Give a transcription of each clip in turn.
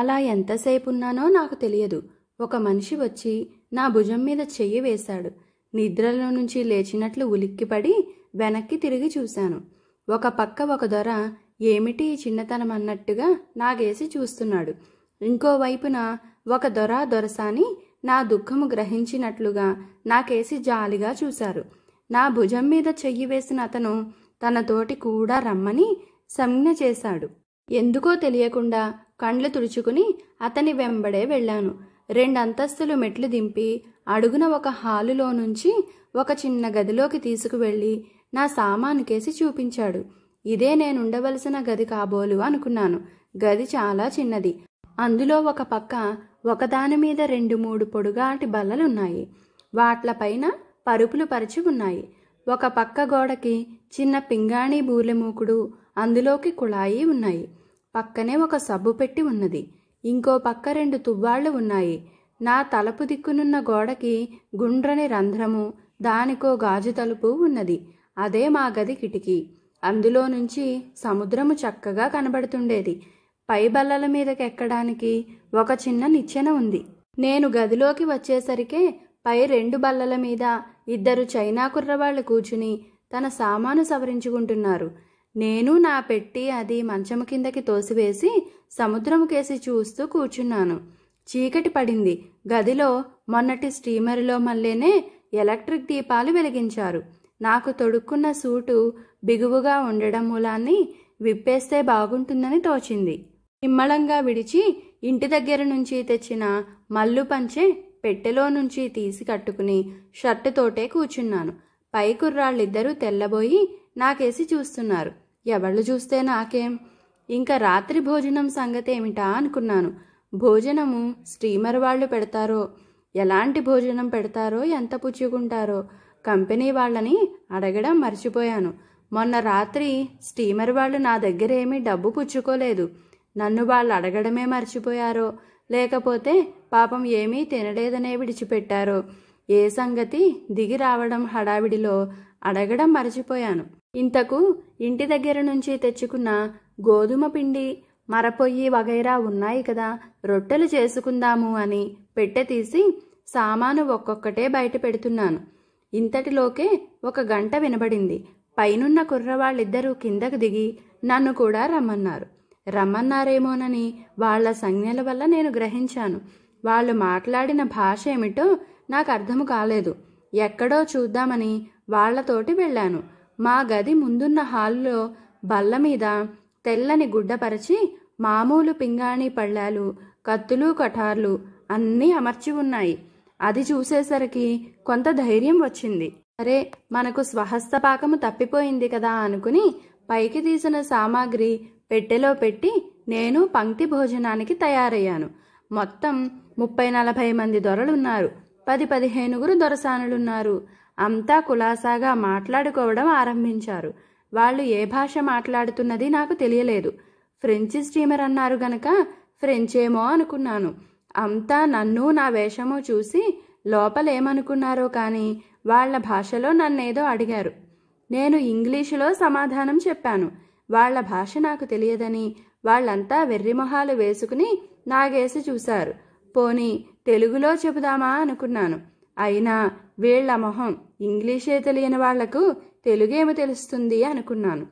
అలా ఎంతసేపు ఉన్నానో నాకు తెలియదు ఒక మనిషి వచ్చి నా భుజం మీద చెయ్యి వేశాడు నిద్రలో నుంచి లేచినట్లు ఉలిక్కిపడి వెనక్కి తిరిగి చూశాను ఒక పక్క ఒక దొర ఏమిటి చిన్నతనం అన్నట్టుగా నాగేసి చూస్తున్నాడు ఇంకోవైపున ఒక దొర దొరసాని నా దుఃఖము గ్రహించినట్లుగా నాకేసి జాలిగా చూశారు నా భుజం మీద చెయ్యి వేసిన అతను తనతోటి కూడా రమ్మని సంజ్ఞ చేశాడు ఎందుకో తెలియకుండా కండ్లు తుడుచుకుని అతని వెంబడే వెళ్ళాను రెండు అంతస్తులు మెట్లు దింపి అడుగున ఒక హాలులో నుంచి ఒక చిన్న గదిలోకి తీసుకువెళ్ళి నా సామానుకేసి చూపించాడు ఇదే నేనుండవలసిన గది కాబోలు అనుకున్నాను గది చాలా చిన్నది అందులో ఒక పక్క ఒకదాని మీద రెండు మూడు పొడుగాటి బల్లలున్నాయి వాట్లపైన పరుపులు పరిచి ఉన్నాయి ఒక పక్క గోడకి చిన్న పింగాణి బూలెమూకుడు అందులోకి కుళాయి ఉన్నాయి పక్కనే ఒక సబ్బు పెట్టి ఉన్నది ఇంకో పక్క రెండు తువ్వాళ్లు ఉన్నాయి నా తలపు దిక్కునున్న గోడకి గుండ్రని రంధ్రము దానికో గాజు తలుపు ఉన్నది అదే మా గది కిటికీ అందులో నుంచి సముద్రము చక్కగా కనబడుతుండేది పై బల్లల మీదకి ఎక్కడానికి ఒక చిన్న నిచ్చెన ఉంది నేను గదిలోకి వచ్చేసరికే పై రెండు బల్లల మీద ఇద్దరు చైనా కుర్రవాళ్లు కూర్చుని తన సామాను సవరించుకుంటున్నారు నేను నా పెట్టి అది మంచము కిందకి తోసివేసి సముద్రముకేసి చూస్తూ కూర్చున్నాను చీకటి పడింది గదిలో మొన్నటి స్టీమర్లో మళ్ళీనే ఎలక్ట్రిక్ దీపాలు వెలిగించారు నాకు తొడుక్కున్న సూటు బిగువుగా ఉండడం మూలాన్ని విప్పేస్తే బాగుంటుందని తోచింది నిమ్మళంగా విడిచి ఇంటి దగ్గర నుంచి తెచ్చిన మల్లు పంచె పెట్టెలో నుంచి తీసి కట్టుకుని షర్టుతోటే కూర్చున్నాను పై కుర్రాళ్ళిద్దరూ తెల్లబోయి నాకేసి చూస్తున్నారు ఎవళ్ళు చూస్తే నాకేం ఇంకా రాత్రి భోజనం సంగతి ఏమిటా అనుకున్నాను భోజనము స్టీమర్ వాళ్ళు పెడతారో ఎలాంటి భోజనం పెడతారో ఎంత పుచ్చుకుంటారో కంపెనీ వాళ్ళని అడగడం మర్చిపోయాను మొన్న రాత్రి స్టీమర్ వాళ్ళు నా దగ్గర ఏమీ డబ్బు పుచ్చుకోలేదు నన్ను వాళ్ళు అడగడమే మర్చిపోయారో లేకపోతే పాపం ఏమీ తినలేదనే విడిచిపెట్టారో ఏ సంగతి దిగి రావడం హడావిడిలో అడగడం మర్చిపోయాను ఇంతకు ఇంటి దగ్గర నుంచి తెచ్చుకున్న గోధుమ పిండి మరపొయ్యి వగైరా ఉన్నాయి కదా రొట్టెలు చేసుకుందాము అని పెట్టె తీసి సామాను ఒక్కొక్కటే బయట పెడుతున్నాను ఇంతటిలోకే ఒక గంట వినబడింది పైనున్న కుర్రవాళ్ళిద్దరూ కిందకు దిగి నన్ను కూడా రమ్మన్నారు రమ్మన్నారేమోనని వాళ్ళ సంజ్ఞల వల్ల నేను గ్రహించాను వాళ్ళు మాట్లాడిన భాష ఏమిటో నాకు అర్థము కాలేదు ఎక్కడో చూద్దామని వాళ్లతోటి వెళ్ళాను మా గది ముందున్న హాల్లో బల్ల మీద తెల్లని గుడ్డపరచి మామూలు పింగాణి పళ్ళాలు కత్తులు కఠార్లు అన్నీ అమర్చి ఉన్నాయి అది చూసేసరికి కొంత ధైర్యం వచ్చింది అరే మనకు స్వహస్తపాకము తప్పిపోయింది కదా అనుకుని పైకి తీసిన సామాగ్రి పెట్టెలో పెట్టి నేను పంక్తి భోజనానికి తయారయ్యాను మొత్తం ముప్పై నలభై మంది దొరలున్నారు పది పదిహేనుగురు దొరసానులున్నారు అంతా కులాసాగా మాట్లాడుకోవడం ఆరంభించారు వాళ్ళు ఏ భాష మాట్లాడుతున్నది నాకు తెలియలేదు ఫ్రెంచ్ స్టీమర్ అన్నారు గనక ఫ్రెంచ్ ఏమో అనుకున్నాను అంతా నన్ను నా వేషము చూసి లోపలేమనుకున్నారో కానీ వాళ్ల భాషలో నన్నేదో అడిగారు నేను ఇంగ్లీషులో సమాధానం చెప్పాను వాళ్ల భాష నాకు తెలియదని వాళ్ళంతా వెర్రిమొహాలు వేసుకుని నాగేసి చూశారు పోనీ తెలుగులో చెబుదామా అనుకున్నాను అయినా వీళ్ల మొహం ఇంగ్లీషే తెలియని వాళ్లకు తెలుగేమి తెలుస్తుంది అనుకున్నాను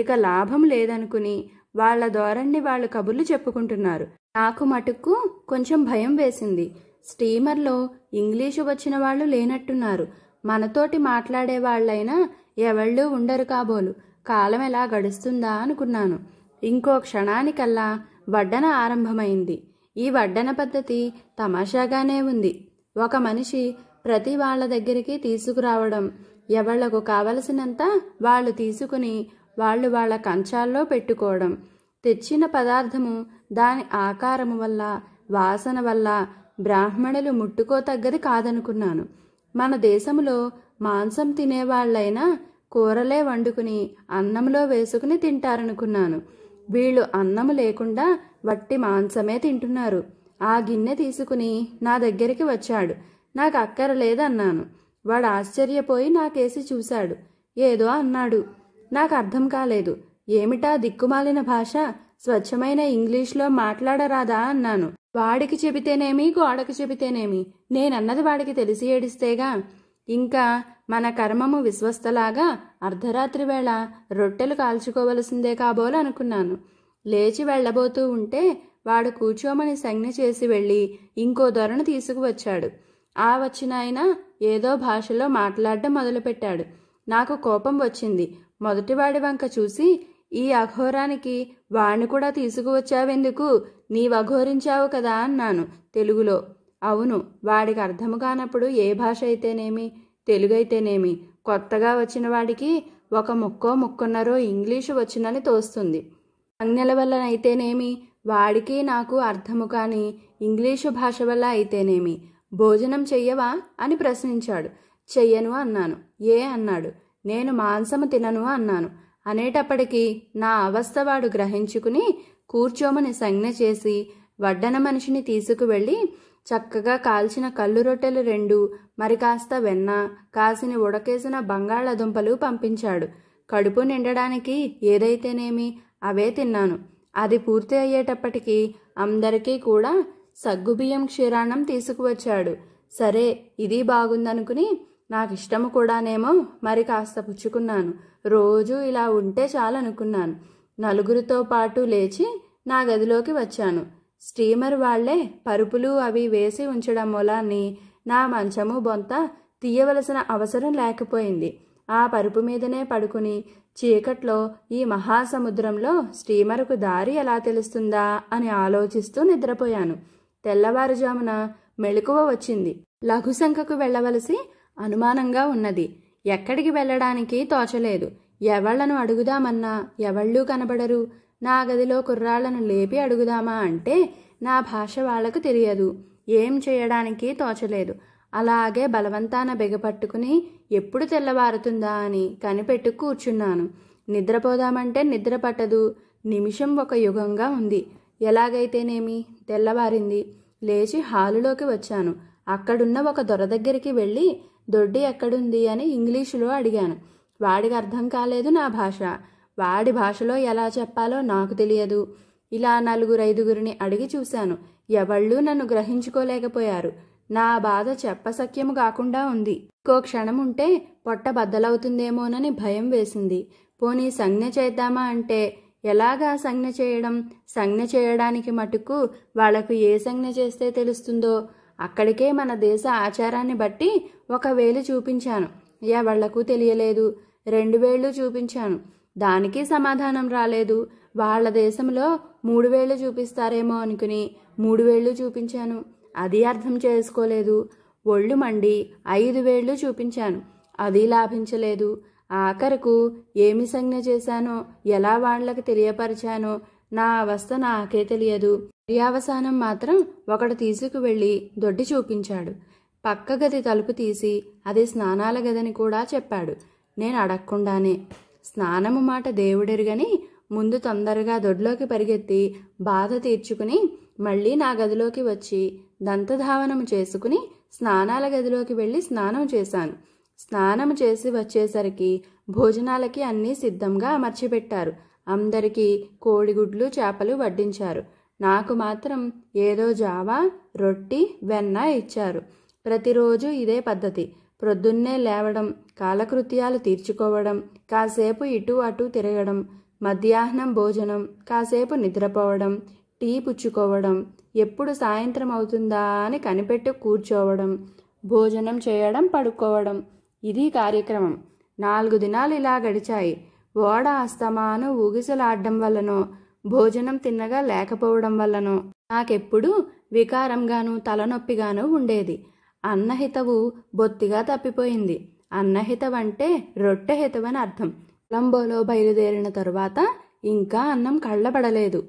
ఇక లాభం లేదనుకుని వాళ్ల ధోరణి వాళ్ళు కబుర్లు చెప్పుకుంటున్నారు నాకు మటుకు కొంచెం భయం వేసింది స్టీమర్లో ఇంగ్లీషు వచ్చిన వాళ్ళు లేనట్టున్నారు మనతోటి మాట్లాడే వాళ్ళైనా ఎవళ్ళు ఉండరు కాబోలు కాలం ఎలా గడుస్తుందా అనుకున్నాను ఇంకో క్షణానికల్లా వడ్డన ఆరంభమైంది ఈ వడ్డన పద్ధతి తమాషాగానే ఉంది ఒక మనిషి ప్రతి వాళ్ళ దగ్గరికి తీసుకురావడం ఎవళ్లకు కావలసినంత వాళ్ళు తీసుకుని వాళ్ళు వాళ్ళ కంచాల్లో పెట్టుకోవడం తెచ్చిన పదార్థము దాని ఆకారము వల్ల వాసన వల్ల బ్రాహ్మణులు ముట్టుకో తగ్గది కాదనుకున్నాను మన దేశంలో మాంసం తినేవాళ్లైనా కూరలే వండుకుని అన్నంలో వేసుకుని తింటారనుకున్నాను వీళ్ళు అన్నము లేకుండా వట్టి మాంసమే తింటున్నారు ఆ గిన్నె తీసుకుని నా దగ్గరికి వచ్చాడు నాకు అక్కరలేదన్నాను వాడు ఆశ్చర్యపోయి నాకేసి చూశాడు ఏదో అన్నాడు నాకు అర్థం కాలేదు ఏమిటా దిక్కుమాలిన భాష స్వచ్ఛమైన ఇంగ్లీష్లో మాట్లాడరాదా అన్నాను వాడికి చెబితేనేమి గోడకు చెబితేనేమి నేనన్నది వాడికి తెలిసి ఏడిస్తేగా ఇంకా మన కర్మము విశ్వస్తలాగా అర్ధరాత్రి వేళ రొట్టెలు కాల్చుకోవలసిందే కాబోలు అనుకున్నాను లేచి వెళ్ళబోతూ ఉంటే వాడు కూర్చోమని సంజ్ఞ చేసి వెళ్ళి ఇంకో ధొరను తీసుకువచ్చాడు ఆ వచ్చిన ఆయన ఏదో భాషలో మాట్లాడడం మొదలుపెట్టాడు నాకు కోపం వచ్చింది మొదటివాడి వంక చూసి ఈ అఘోరానికి వాణ్ణి కూడా తీసుకువచ్చావెందుకు నీవఘోరించావు కదా అన్నాను తెలుగులో అవును వాడికి అర్థం కానప్పుడు ఏ భాష అయితేనేమి తెలుగు అయితేనేమి కొత్తగా వచ్చిన వాడికి ఒక ముక్కో ముక్కున్నరో ఇంగ్లీషు వచ్చినని తోస్తుంది సంజ్ఞల వల్లనైతేనేమి వాడికి నాకు అర్థము కాని ఇంగ్లీషు భాష వల్ల అయితేనేమి భోజనం చెయ్యవా అని ప్రశ్నించాడు చెయ్యను అన్నాను ఏ అన్నాడు నేను మాంసము తినను అన్నాను అనేటప్పటికీ నా అవస్థ వాడు గ్రహించుకుని కూర్చోమని సంజ్ఞ చేసి వడ్డన మనిషిని తీసుకువెళ్ళి చక్కగా కాల్చిన కళ్ళు రొట్టెలు రెండు మరి కాస్త వెన్న కాసిన ఉడకేసిన బంగాళదుంపలు పంపించాడు కడుపు నిండడానికి ఏదైతేనేమి అవే తిన్నాను అది పూర్తి అయ్యేటప్పటికీ అందరికీ కూడా సగ్గుబియ్యం క్షీరాణం తీసుకువచ్చాడు సరే ఇది బాగుందనుకుని నాకు ఇష్టము కూడానేమో మరి కాస్త పుచ్చుకున్నాను రోజూ ఇలా ఉంటే చాలనుకున్నాను నలుగురితో పాటు లేచి నా గదిలోకి వచ్చాను స్టీమర్ వాళ్లే పరుపులు అవి వేసి ఉంచడం మొలాన్ని నా మంచము బొంత తీయవలసిన అవసరం లేకపోయింది ఆ పరుపు మీదనే పడుకుని చీకట్లో ఈ మహాసముద్రంలో స్టీమర్కు దారి ఎలా తెలుస్తుందా అని ఆలోచిస్తూ నిద్రపోయాను తెల్లవారుజామున మెళుకువ వచ్చింది లఘుశంఖకు వెళ్లవలసి అనుమానంగా ఉన్నది ఎక్కడికి వెళ్ళడానికి తోచలేదు ఎవళ్లను అడుగుదామన్నా ఎవళ్ళూ కనబడరు నా గదిలో కుర్రాళ్లను లేపి అడుగుదామా అంటే నా భాష వాళ్లకు తెలియదు ఏం చేయడానికి తోచలేదు అలాగే బలవంతాన బిగపట్టుకుని ఎప్పుడు తెల్లవారుతుందా అని కనిపెట్టు కూర్చున్నాను నిద్రపోదామంటే నిద్ర పట్టదు నిమిషం ఒక యుగంగా ఉంది ఎలాగైతేనేమి తెల్లవారింది లేచి హాలులోకి వచ్చాను అక్కడున్న ఒక దొర దగ్గరికి వెళ్ళి దొడ్డి ఎక్కడుంది అని ఇంగ్లీషులో అడిగాను వాడికి అర్థం కాలేదు నా భాష వాడి భాషలో ఎలా చెప్పాలో నాకు తెలియదు ఇలా నలుగురు ఐదుగురిని అడిగి చూశాను ఎవళ్ళూ నన్ను గ్రహించుకోలేకపోయారు నా బాధ చెప్పసక్యము కాకుండా ఉంది ఇంకో క్షణం ఉంటే పొట్ట బద్దలవుతుందేమోనని భయం వేసింది పోనీ సంజ్ఞ చేద్దామా అంటే ఎలాగా సంజ్ఞ చేయడం సంజ్ఞ చేయడానికి మటుకు వాళ్లకు ఏ సంజ్ఞ చేస్తే తెలుస్తుందో అక్కడికే మన దేశ ఆచారాన్ని బట్టి ఒక వేలు చూపించాను ఎవళ్లకు తెలియలేదు రెండు వేళ్ళు చూపించాను దానికి సమాధానం రాలేదు వాళ్ళ దేశంలో మూడు వేళ్ళు చూపిస్తారేమో అనుకుని మూడు వేళ్ళు చూపించాను అది అర్థం చేసుకోలేదు ఒళ్ళు మండి ఐదు వేళ్ళు చూపించాను అది లాభించలేదు ఆఖరకు ఏమి సంజ్ఞ చేశానో ఎలా వాళ్లకు తెలియపరిచానో నా అవస్థ నాకే తెలియదు పర్యావసానం మాత్రం ఒకడు తీసుకువెళ్ళి దొడ్డి చూపించాడు పక్క గది తలుపు తీసి అది స్నానాల గదని కూడా చెప్పాడు నేను అడగకుండానే స్నానము మాట దేవుడెరుగని ముందు తొందరగా దొడ్లోకి పరిగెత్తి బాధ తీర్చుకుని మళ్ళీ నా గదిలోకి వచ్చి దంతధావనము చేసుకుని స్నానాల గదిలోకి వెళ్ళి స్నానం చేశాను స్నానం చేసి వచ్చేసరికి భోజనాలకి అన్నీ సిద్ధంగా అమర్చిపెట్టారు అందరికీ కోడిగుడ్లు చేపలు వడ్డించారు నాకు మాత్రం ఏదో జావా రొట్టి వెన్న ఇచ్చారు ప్రతిరోజు ఇదే పద్ధతి ప్రొద్దున్నే లేవడం కాలకృత్యాలు తీర్చుకోవడం కాసేపు ఇటు అటు తిరగడం మధ్యాహ్నం భోజనం కాసేపు నిద్రపోవడం టీ పుచ్చుకోవడం ఎప్పుడు సాయంత్రం అవుతుందా అని కనిపెట్టి కూర్చోవడం భోజనం చేయడం పడుకోవడం ఇది కార్యక్రమం నాలుగు దినాలు ఇలా గడిచాయి ఓడ అస్తమాను ఊగిసలాడడం వల్లనో భోజనం తిన్నగా లేకపోవడం వల్లనో నాకెప్పుడూ వికారంగాను తలనొప్పిగాను ఉండేది అన్నహితవు బొత్తిగా తప్పిపోయింది అన్నహితవంటే రొట్టె అర్థం లంబోలో బయలుదేరిన తరువాత ఇంకా అన్నం కళ్ళబడలేదు